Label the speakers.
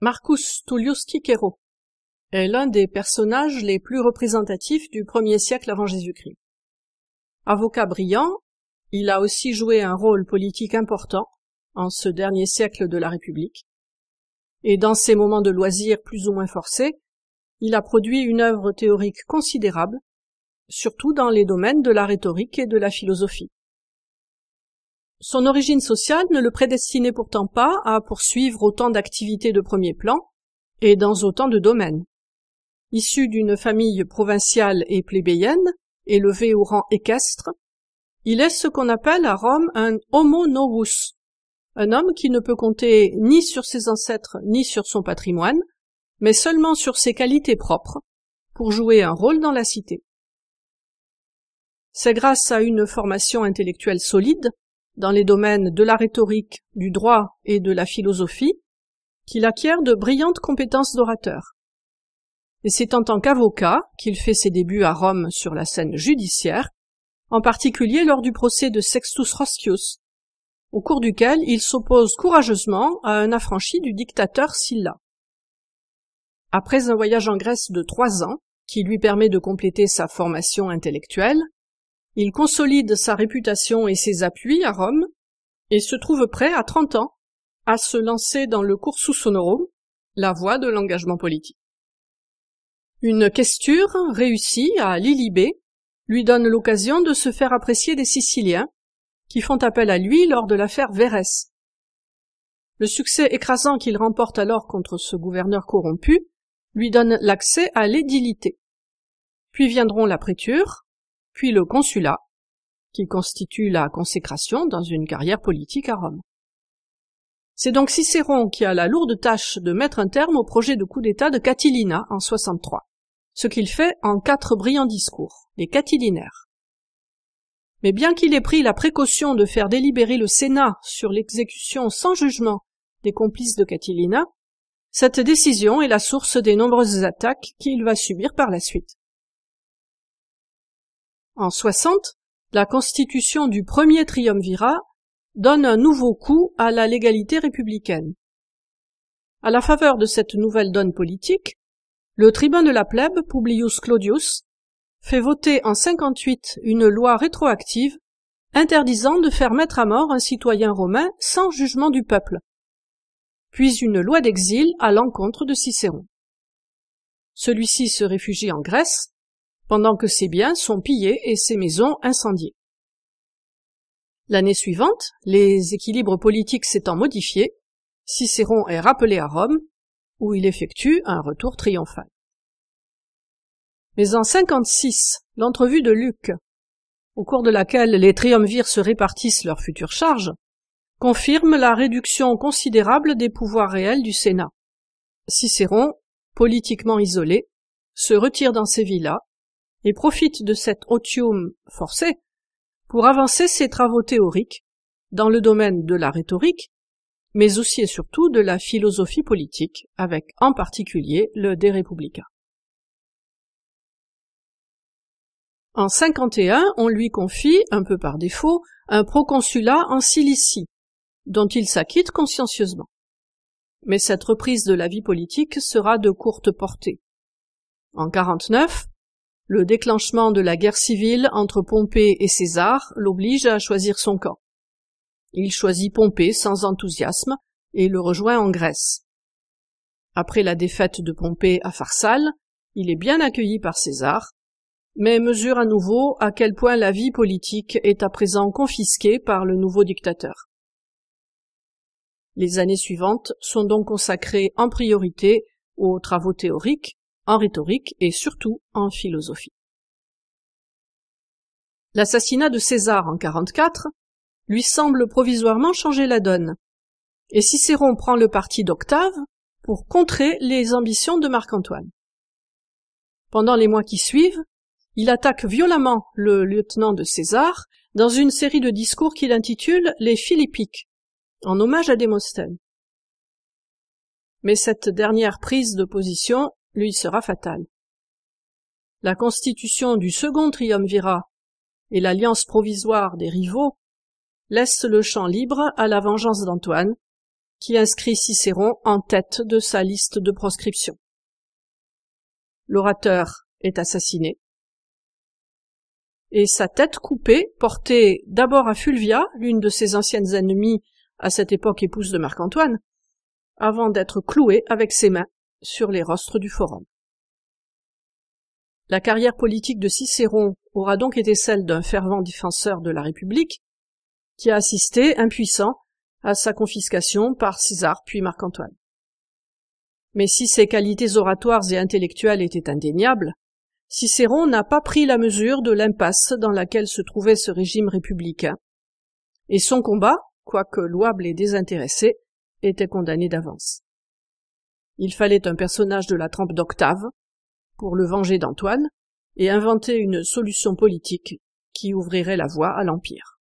Speaker 1: Marcus Tullius Cicero est l'un des personnages les plus représentatifs du premier siècle avant Jésus-Christ. Avocat brillant, il a aussi joué un rôle politique important en ce dernier siècle de la République, et dans ses moments de loisirs plus ou moins forcés, il a produit une œuvre théorique considérable, surtout dans les domaines de la rhétorique et de la philosophie. Son origine sociale ne le prédestinait pourtant pas à poursuivre autant d'activités de premier plan et dans autant de domaines. Issu d'une famille provinciale et plébéienne, élevé au rang équestre, il est ce qu'on appelle à Rome un homo novus, un homme qui ne peut compter ni sur ses ancêtres ni sur son patrimoine, mais seulement sur ses qualités propres pour jouer un rôle dans la cité. C'est grâce à une formation intellectuelle solide dans les domaines de la rhétorique, du droit et de la philosophie, qu'il acquiert de brillantes compétences d'orateur. Et c'est en tant qu'avocat qu'il fait ses débuts à Rome sur la scène judiciaire, en particulier lors du procès de Sextus Roscius, au cours duquel il s'oppose courageusement à un affranchi du dictateur Silla. Après un voyage en Grèce de trois ans, qui lui permet de compléter sa formation intellectuelle, il consolide sa réputation et ses appuis à Rome et se trouve prêt à 30 ans à se lancer dans le cursus honorum, la voie de l'engagement politique. Une questure réussie à Lilibé lui donne l'occasion de se faire apprécier des Siciliens, qui font appel à lui lors de l'affaire Verès. Le succès écrasant qu'il remporte alors contre ce gouverneur corrompu lui donne l'accès à l'édilité. Puis viendront la préture, puis le consulat, qui constitue la consécration dans une carrière politique à Rome. C'est donc Cicéron qui a la lourde tâche de mettre un terme au projet de coup d'État de Catilina en 63, ce qu'il fait en quatre brillants discours, les Catilinaires. Mais bien qu'il ait pris la précaution de faire délibérer le Sénat sur l'exécution sans jugement des complices de Catilina, cette décision est la source des nombreuses attaques qu'il va subir par la suite. En 60, la constitution du premier triumvirat donne un nouveau coup à la légalité républicaine. À la faveur de cette nouvelle donne politique, le tribun de la plèbe, Publius Claudius, fait voter en 58 une loi rétroactive interdisant de faire mettre à mort un citoyen romain sans jugement du peuple, puis une loi d'exil à l'encontre de Cicéron. Celui-ci se réfugie en Grèce pendant que ses biens sont pillés et ses maisons incendiées. L'année suivante, les équilibres politiques s'étant modifiés, Cicéron est rappelé à Rome, où il effectue un retour triomphal. Mais en 56, l'entrevue de Luc, au cours de laquelle les triumvirs se répartissent leurs futures charges, confirme la réduction considérable des pouvoirs réels du Sénat. Cicéron, politiquement isolé, se retire dans ses villas et profite de cet otium forcé pour avancer ses travaux théoriques dans le domaine de la rhétorique, mais aussi et surtout de la philosophie politique, avec en particulier le De Republica. En 51, on lui confie, un peu par défaut, un proconsulat en Cilicie, dont il s'acquitte consciencieusement. Mais cette reprise de la vie politique sera de courte portée. En 49, le déclenchement de la guerre civile entre Pompée et César l'oblige à choisir son camp. Il choisit Pompée sans enthousiasme et le rejoint en Grèce. Après la défaite de Pompée à Pharsale, il est bien accueilli par César, mais mesure à nouveau à quel point la vie politique est à présent confisquée par le nouveau dictateur. Les années suivantes sont donc consacrées en priorité aux travaux théoriques, en rhétorique et surtout en philosophie. L'assassinat de César en 44 lui semble provisoirement changer la donne, et Cicéron prend le parti d'Octave pour contrer les ambitions de Marc-Antoine. Pendant les mois qui suivent, il attaque violemment le lieutenant de César dans une série de discours qu'il intitule Les Philippiques, en hommage à Démosthène. Mais cette dernière prise de position lui sera fatal. La constitution du second triumvirat et l'alliance provisoire des rivaux laissent le champ libre à la vengeance d'Antoine, qui inscrit Cicéron en tête de sa liste de proscriptions. L'orateur est assassiné et sa tête coupée, portée d'abord à Fulvia, l'une de ses anciennes ennemies, à cette époque épouse de Marc-Antoine, avant d'être clouée avec ses mains sur les rostres du forum. La carrière politique de Cicéron aura donc été celle d'un fervent défenseur de la République, qui a assisté, impuissant, à sa confiscation par César puis Marc-Antoine. Mais si ses qualités oratoires et intellectuelles étaient indéniables, Cicéron n'a pas pris la mesure de l'impasse dans laquelle se trouvait ce régime républicain, et son combat, quoique louable et désintéressé, était condamné d'avance. Il fallait un personnage de la trempe d'Octave pour le venger d'Antoine et inventer une solution politique qui ouvrirait la voie à l'Empire.